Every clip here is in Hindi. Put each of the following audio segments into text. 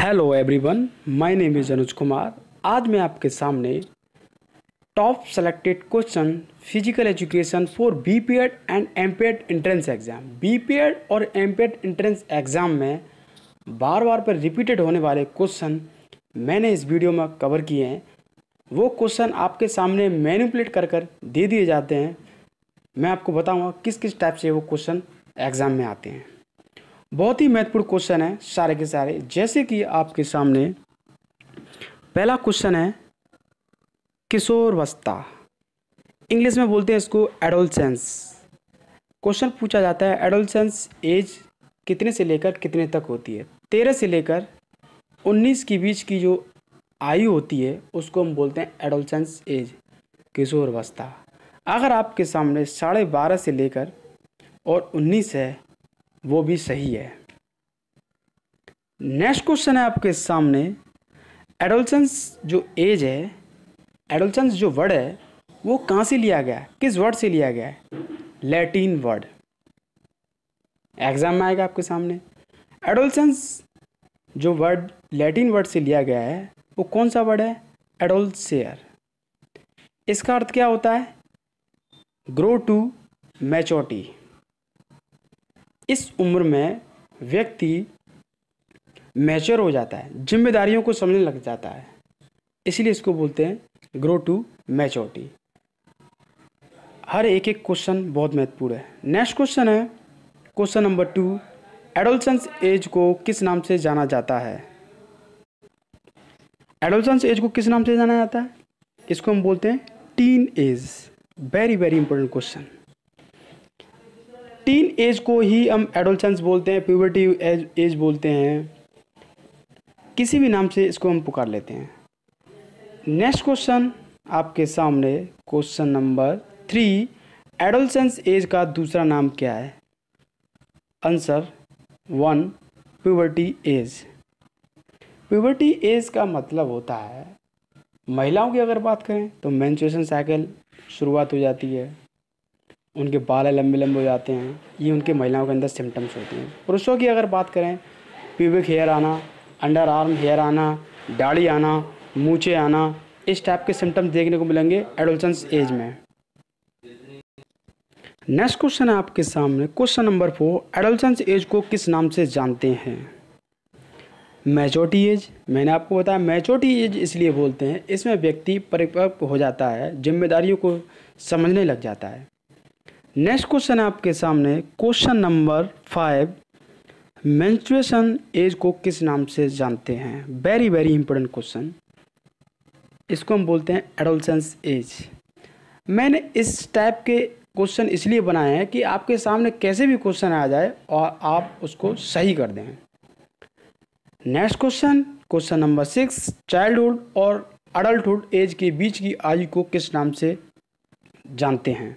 hello everyone my name is Anuj Kumar आज मैं आपके सामने top selected question physical education for B and M PEd entrance exam B और एम पीएड एंट्रेंस एग्ज़ाम में बार बार पर रिपीटेड होने वाले क्वेश्चन मैंने इस वीडियो में कवर किए हैं वो क्वेश्चन आपके सामने मैनिपुलेट कर कर दे दिए जाते हैं मैं आपको बताऊँगा किस किस टाइप से वो क्वेश्चन एग्ज़ाम में आते हैं बहुत ही महत्वपूर्ण क्वेश्चन है सारे के सारे जैसे कि आपके सामने पहला क्वेश्चन है किशोर अवस्था इंग्लिश में बोलते हैं इसको एडोलसेंस क्वेश्चन पूछा जाता है एडोलसेंस एज कितने से लेकर कितने तक होती है तेरह से लेकर उन्नीस के बीच की जो आयु होती है उसको हम बोलते हैं एडोलसेंस एज किशोर अवस्था अगर आपके सामने साढ़े बारह से लेकर और उन्नीस है वो भी सही है नेक्स्ट क्वेश्चन है आपके सामने एडोलसेंस जो एज है एडोलसेंस जो वर्ड है वो कहाँ से लिया गया है किस वर्ड से लिया गया है लैटिन वर्ड एग्जाम में आएगा आपके सामने एडोलसेंस जो वर्ड लैटिन वर्ड से लिया गया है वो कौन सा वर्ड है एडोल्सेयर इसका अर्थ क्या होता है ग्रो टू मैचोरिटी इस उम्र में व्यक्ति मैच्योर हो जाता है जिम्मेदारियों को समझने लग जाता है इसलिए इसको बोलते हैं ग्रो टू मैच्योरिटी हर एक एक क्वेश्चन बहुत महत्वपूर्ण है नेक्स्ट क्वेश्चन है question number two adolescence age को किस नाम से जाना जाता है एडोलसेंस एज को किस नाम से जाना जाता है इसको हम बोलते हैं teen age very very important question teen age को ही हम एडोलसेंस बोलते हैं प्यूबर्टी एज एज बोलते हैं किसी भी नाम से इसको हम पुकार लेते हैं नेक्स्ट क्वेश्चन आपके सामने question number three adolescence age का दूसरा नाम क्या है answer one puberty age puberty age का मतलब होता है महिलाओं की अगर बात करें तो मैंचुएशन साइकिल शुरुआत हो जाती है उनके बाल लंबे लंबे हो जाते हैं ये उनके महिलाओं के अंदर सिम्टम्स होते हैं पुरुषों की अगर बात करें प्यूबिक हेयर आना अंडर आर्म हेयर आना दाढ़ी आना मूँचे आना इस टाइप के सिम्टम्स देखने को मिलेंगे एडोलसेंस एज में नेक्स्ट क्वेश्चन है आपके सामने question number four adolescence age को किस नाम से जानते हैं मैचोरिटी एज मैंने आपको बताया मैचोरिटी एज इसलिए बोलते हैं इसमें व्यक्ति परिपक्व हो जाता है जिम्मेदारियों को समझने लग जाता है नेक्स्ट क्वेश्चन है आपके सामने question number five menstruation age को किस नाम से जानते हैं वेरी वेरी इंपॉर्टेंट क्वेश्चन इसको हम बोलते हैं एडोलसेंस एज मैंने इस टाइप के क्वेश्चन इसलिए बनाए हैं कि आपके सामने कैसे भी क्वेश्चन आ जाए और आप उसको सही कर दें next question question number six childhood और अडल्टुड एज के बीच की आयु को किस नाम से जानते हैं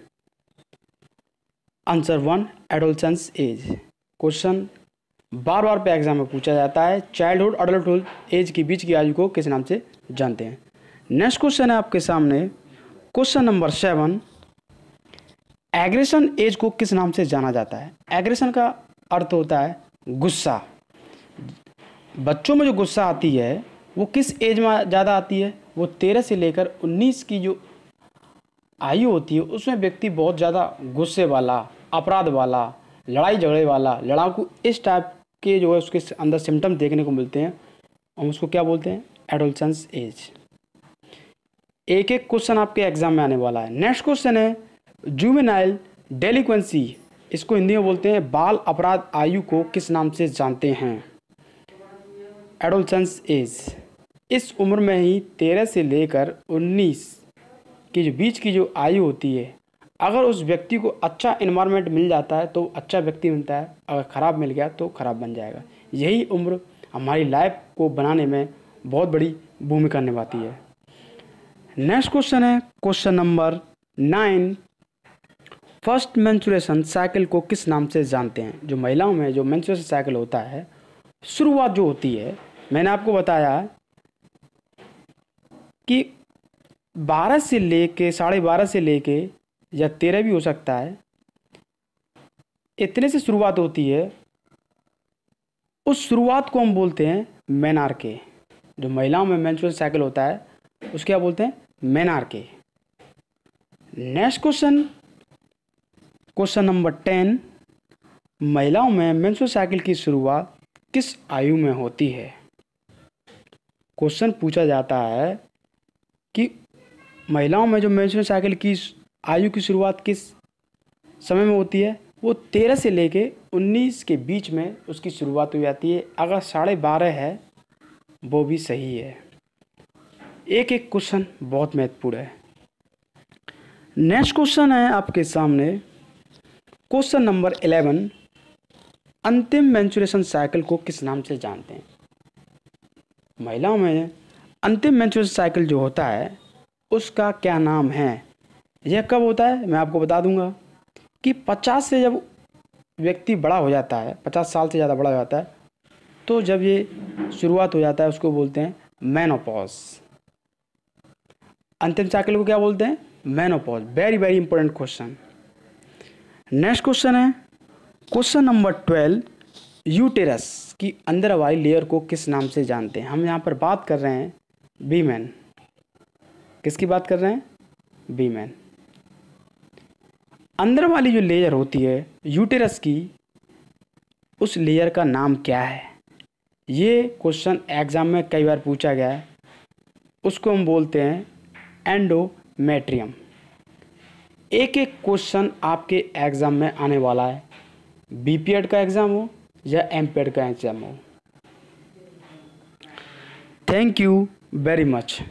answer one adolescence age question बार बार पे एग्जाम में पूछा जाता है चाइल्डहुड अडल्टुड एज के बीच की आयु को किस नाम से जानते हैं नेक्स्ट क्वेश्चन है आपके सामने question number seven aggression age को किस नाम से जाना जाता है एग्रेशन का अर्थ होता है गुस्सा बच्चों में जो गुस्सा आती है वो किस एज में ज़्यादा आती है वो तेरह से लेकर उन्नीस की जो आयु होती है उसमें व्यक्ति बहुत ज़्यादा गुस्से वाला अपराध वाला लड़ाई झगड़े वाला लड़ाकू इस टाइप के जो है उसके अंदर सिम्टम देखने को मिलते हैं हम उसको क्या बोलते हैं एडोलसेंस एज एक एक क्वेश्चन आपके एग्जाम में आने वाला है नेक्स्ट क्वेश्चन है जूमेनाइल डेलीक्वेंसी इसको हिंदी में बोलते हैं बाल अपराध आयु को किस नाम से जानते हैं एडोलसेंस एज इस उम्र में ही तेरह से लेकर उन्नीस कि जो बीच की जो आयु होती है अगर उस व्यक्ति को अच्छा इन्वायरमेंट मिल जाता है तो अच्छा व्यक्ति बनता है अगर ख़राब मिल गया तो ख़राब बन जाएगा यही उम्र हमारी लाइफ को बनाने में बहुत बड़ी भूमिका निभाती है नेक्स्ट क्वेश्चन है question number nine first menstruation cycle को किस नाम से जानते हैं जो महिलाओं में जो मैंसुरेशन साइकिल होता है शुरुआत जो होती है मैंने आपको बताया कि बारह से ले कर साढ़े बारह से ले कर या तेरह भी हो सकता है इतने से शुरुआत होती है उस शुरुआत को हम बोलते हैं के जो महिलाओं में मेंस्ट्रुअल साइकिल होता है उसके क्या बोलते हैं के next question question number ten महिलाओं में मेंस्ट्रुअल साइकिल की शुरुआत किस आयु में होती है क्वेश्चन पूछा जाता है कि महिलाओं में जो मेंस्ट्रुअल साइकिल की आयु की शुरुआत किस समय में होती है वो तेरह से लेके उन्नीस के बीच में उसकी शुरुआत हो जाती है अगर साढ़े बारह है वो भी सही है एक एक क्वेश्चन बहुत महत्वपूर्ण है नेक्स्ट क्वेश्चन है आपके सामने क्वेश्चन नंबर एलेवन अंतिम मैंचुरेशन साइकिल को किस नाम से जानते हैं महिलाओं में अंतिम मैंचुरेशन साइकिल जो होता है उसका क्या नाम है यह कब होता है मैं आपको बता दूंगा कि पचास से जब व्यक्ति बड़ा हो जाता है पचास साल से ज़्यादा बड़ा हो जाता है तो जब ये शुरुआत हो जाता है उसको बोलते हैं मैनोपॉज अंतिम साइकिल को क्या बोलते हैं menopause very very important question next question है क्वेश्चन नंबर ट्वेल्व यूटेरस की अंदर वाली लेयर को किस नाम से जानते हैं हम यहाँ पर बात कर रहे हैं बीमैन किसकी बात कर रहे हैं बी मैन अंदर वाली जो लेयर होती है यूटेरस की उस लेयर का नाम क्या है ये क्वेश्चन एग्ज़ाम में कई बार पूछा गया है उसको हम बोलते हैं एंडोमेट्रियम एक एक क्वेश्चन आपके एग्ज़ाम में आने वाला है बी का एग्ज़ाम हो या एम का एग्ज़ाम हो थैंक यू वेरी मच